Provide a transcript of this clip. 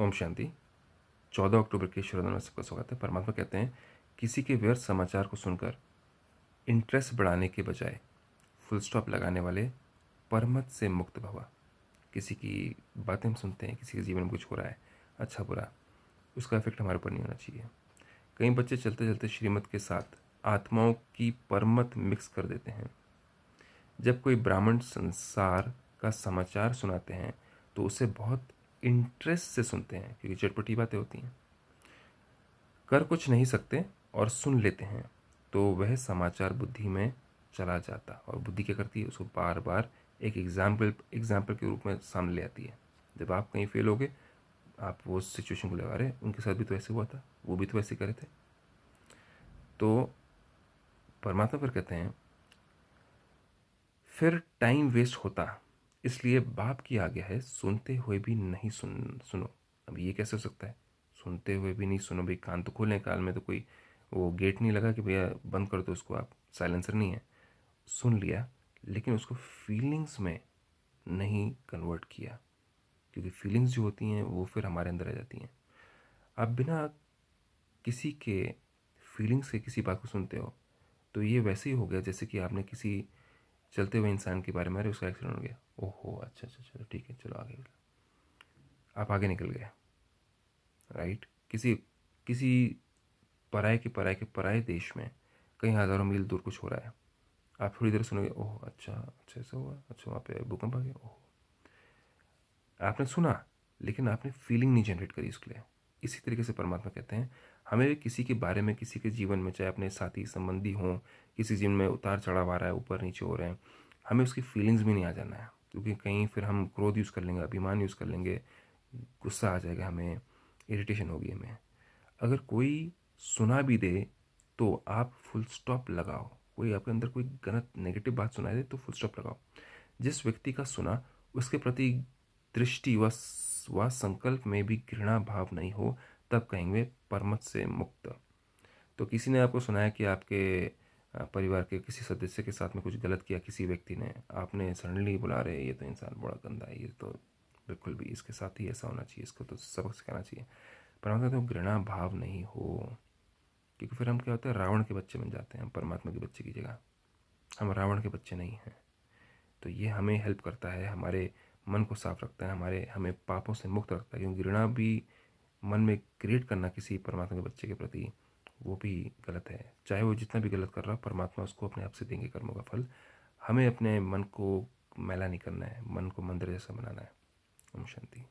ओम शांति चौदह अक्टूबर के श्रद्धा में सबका स्वागत है परमात्मा कहते हैं किसी के व्यर्थ समाचार को सुनकर इंटरेस्ट बढ़ाने के बजाय फुल स्टॉप लगाने वाले परमत से मुक्त भवा किसी की बातें हम सुनते हैं किसी के जीवन में कुछ हो रहा है अच्छा बुरा उसका इफेक्ट हमारे ऊपर नहीं होना चाहिए कई बच्चे चलते चलते श्रीमत के साथ आत्माओं की परमत मिक्स कर देते हैं जब कोई ब्राह्मण संसार का समाचार सुनाते हैं तो उसे बहुत इंटरेस्ट से सुनते हैं क्योंकि चटपटी बातें होती हैं कर कुछ नहीं सकते और सुन लेते हैं तो वह समाचार बुद्धि में चला जाता और बुद्धि क्या करती है उसको बार बार एक एग्जाम्पल एग्जाम्पल के रूप में सामने ले आती है जब आप कहीं फेल हो गए आप वो सिचुएशन को लगा रहे उनके साथ भी तो ऐसे हुआ था वो भी तो ऐसे करे थे तो परमात्मा पर कहते हैं फिर टाइम वेस्ट होता इसलिए बाप की आज्ञा है सुनते हुए भी नहीं सुन सुनो अब ये कैसे हो सकता है सुनते हुए भी नहीं सुनो भाई कान तो खोलें कान में तो कोई वो गेट नहीं लगा कि भैया बंद कर दो तो उसको आप साइलेंसर नहीं है सुन लिया लेकिन उसको फीलिंग्स में नहीं कन्वर्ट किया क्योंकि फीलिंग्स जो होती हैं वो फिर हमारे अंदर आ जाती हैं आप बिना किसी के फीलिंग्स के किसी बात को सुनते हो तो ये वैसे ही हो गया जैसे कि आपने किसी चलते हुए इंसान के बारे में अरे उसका एक्सीडेंट हो गया ओहो अच्छा अच्छा चलो अच्छा, तो ठीक है चलो आगे आप आगे निकल गए राइट किसी किसी पराए के पराए के पराए देश में कई हज़ारों मील दूर कुछ हो रहा है आप थोड़ी देर सुनोगे ओह अच्छा अच्छा ऐसा हुआ अच्छा वहाँ पे भूकंप आ गया ओह आपने सुना लेकिन आपने फीलिंग नहीं जनरेट करी उसके लिए इसी तरीके से परमात्मा कहते हैं हमें भी किसी के बारे में किसी के जीवन में चाहे अपने साथी संबंधी हों किसी जीवन में उतार चढ़ाव आ रहा है ऊपर नीचे हो रहे हैं हमें उसकी फीलिंग्स भी नहीं आ जाना है क्योंकि कहीं फिर हम क्रोध यूज़ कर लेंगे अभिमान यूज़ कर लेंगे गुस्सा आ जाएगा हमें इरिटेशन होगी हमें अगर कोई सुना भी दे तो आप फुल स्टॉप लगाओ कोई आपके अंदर कोई गलत नेगेटिव बात सुना दे तो फुल स्टॉप लगाओ जिस व्यक्ति का सुना उसके प्रति दृष्टि व व संकल्प में भी घृणा भाव नहीं हो तब कहेंगे परमत से मुक्त तो किसी ने आपको सुनाया कि आपके परिवार के किसी सदस्य के साथ में कुछ गलत किया किसी व्यक्ति ने आपने सडनली बुला रहे ये तो इंसान बड़ा गंदा है ये तो बिल्कुल भी इसके साथ ही ऐसा होना चाहिए इसको तो सबक सिखाना चाहिए परमात्मा तो घृणा भाव नहीं हो क्योंकि फिर हम क्या होता है रावण के बच्चे बन जाते हैं हम परमात्मा के बच्चे की जगह हम रावण के बच्चे नहीं हैं तो ये हमें हेल्प करता है हमारे मन को साफ रखता है हमारे हमें पापों से मुक्त रखता है क्योंकि घृणा भी मन में क्रिएट करना किसी परमात्मा के बच्चे के प्रति वो भी गलत है चाहे वो जितना भी गलत कर रहा हो परमात्मा उसको अपने आप से देंगे कर्मों का फल हमें अपने मन को मैला नहीं करना है मन को मंदिर जैसा बनाना है ओम शांति